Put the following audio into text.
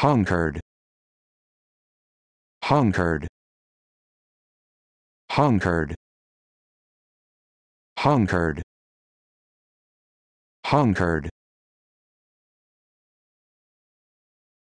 Hunkered. Hunkered. Hunkered. Hunkered. Hunkered.